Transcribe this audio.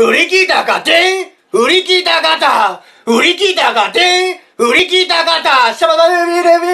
売り切ったかて売り切った方売り切ったかて売り切った方シャバダレビレビ